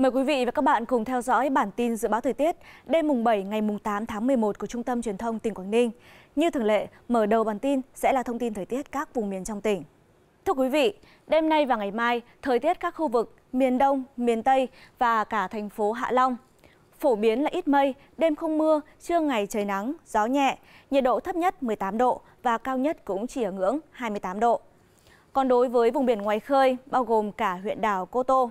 Mời quý vị và các bạn cùng theo dõi bản tin dự báo thời tiết đêm mùng 7 ngày mùng 8 tháng 11 của Trung tâm Truyền thông tỉnh Quảng Ninh. Như thường lệ, mở đầu bản tin sẽ là thông tin thời tiết các vùng miền trong tỉnh. Thưa quý vị, đêm nay và ngày mai, thời tiết các khu vực miền Đông, miền Tây và cả thành phố Hạ Long phổ biến là ít mây, đêm không mưa, trưa ngày trời nắng, gió nhẹ, nhiệt độ thấp nhất 18 độ và cao nhất cũng chỉ ở ngưỡng 28 độ. Còn đối với vùng biển ngoài khơi, bao gồm cả huyện đảo Cô Tô,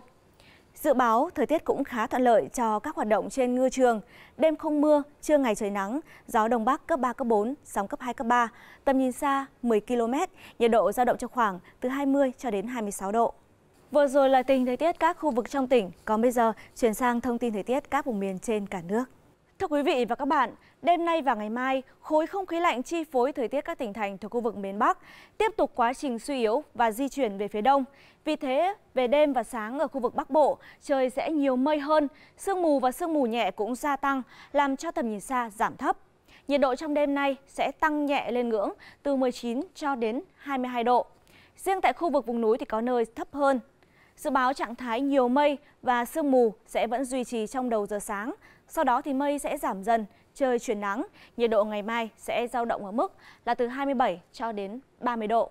Dự báo thời tiết cũng khá thuận lợi cho các hoạt động trên ngư trường. Đêm không mưa, trưa ngày trời nắng, gió đông bắc cấp 3 cấp 4, sóng cấp 2 cấp 3, tầm nhìn xa 10 km, nhiệt độ dao động trong khoảng từ 20 cho đến 26 độ. Vừa rồi là tình thời tiết các khu vực trong tỉnh, còn bây giờ chuyển sang thông tin thời tiết các vùng miền trên cả nước. Thưa quý vị và các bạn, đêm nay và ngày mai, khối không khí lạnh chi phối thời tiết các tỉnh thành thuộc khu vực miền Bắc tiếp tục quá trình suy yếu và di chuyển về phía đông. Vì thế, về đêm và sáng ở khu vực Bắc Bộ, trời sẽ nhiều mây hơn, sương mù và sương mù nhẹ cũng gia tăng, làm cho tầm nhìn xa giảm thấp. Nhiệt độ trong đêm nay sẽ tăng nhẹ lên ngưỡng từ 19 cho đến 22 độ. Riêng tại khu vực vùng núi thì có nơi thấp hơn, Dự báo trạng thái nhiều mây và sương mù sẽ vẫn duy trì trong đầu giờ sáng. Sau đó thì mây sẽ giảm dần, trời chuyển nắng. Nhiệt độ ngày mai sẽ dao động ở mức là từ 27 cho đến 30 độ.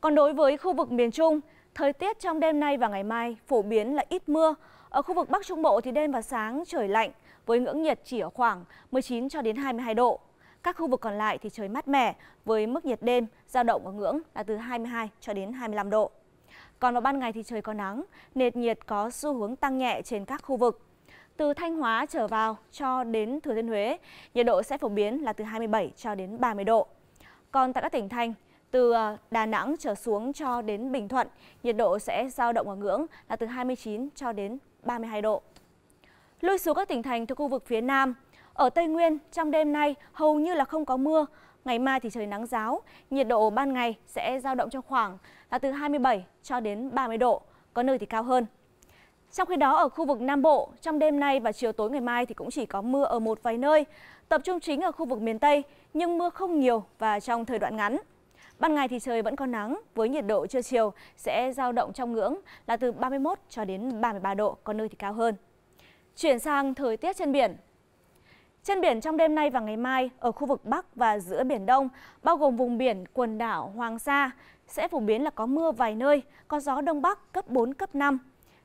Còn đối với khu vực miền Trung, thời tiết trong đêm nay và ngày mai phổ biến là ít mưa. Ở khu vực Bắc Trung Bộ thì đêm và sáng trời lạnh với ngưỡng nhiệt chỉ ở khoảng 19 cho đến 22 độ. Các khu vực còn lại thì trời mát mẻ với mức nhiệt đêm dao động ở ngưỡng là từ 22 cho đến 25 độ. Còn vào ban ngày thì trời có nắng, nền nhiệt có xu hướng tăng nhẹ trên các khu vực. Từ Thanh Hóa trở vào cho đến Thừa Thiên Huế, nhiệt độ sẽ phổ biến là từ 27 cho đến 30 độ. Còn tại các tỉnh thành, từ ờ, Đà Nẵng trở xuống cho đến Bình Thuận, nhiệt độ sẽ dao động ở ngưỡng là từ 29 cho đến 32 độ. Lui xuống các tỉnh thành thuộc khu vực phía Nam, ở Tây Nguyên, trong đêm nay hầu như là không có mưa, Ngày mai thì trời nắng giáo, nhiệt độ ban ngày sẽ dao động trong khoảng là từ 27 cho đến 30 độ, có nơi thì cao hơn. Trong khi đó ở khu vực Nam Bộ, trong đêm nay và chiều tối ngày mai thì cũng chỉ có mưa ở một vài nơi, tập trung chính ở khu vực miền Tây, nhưng mưa không nhiều và trong thời đoạn ngắn. Ban ngày thì trời vẫn có nắng với nhiệt độ trưa chiều sẽ dao động trong ngưỡng là từ 31 cho đến 33 độ, có nơi thì cao hơn. Chuyển sang thời tiết trên biển, trên biển trong đêm nay và ngày mai, ở khu vực Bắc và giữa Biển Đông, bao gồm vùng biển quần đảo Hoàng Sa, sẽ phổ biến là có mưa vài nơi, có gió Đông Bắc cấp 4, cấp 5.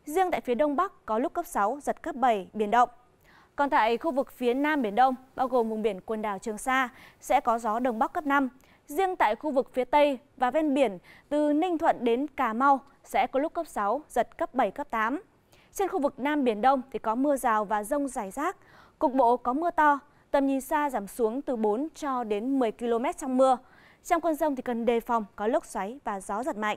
Riêng tại phía Đông Bắc có lúc cấp 6, giật cấp 7, biển động. Còn tại khu vực phía Nam Biển Đông, bao gồm vùng biển quần đảo Trường Sa, sẽ có gió Đông Bắc cấp 5. Riêng tại khu vực phía Tây và ven biển, từ Ninh Thuận đến Cà Mau sẽ có lúc cấp 6, giật cấp 7, cấp 8. Trên khu vực Nam Biển Đông thì có mưa rào và rông rải rác. Cục bộ có mưa to, tầm nhìn xa giảm xuống từ 4 cho đến 10 km trong mưa. Trong cơn rông thì cần đề phòng có lốc xoáy và gió giật mạnh.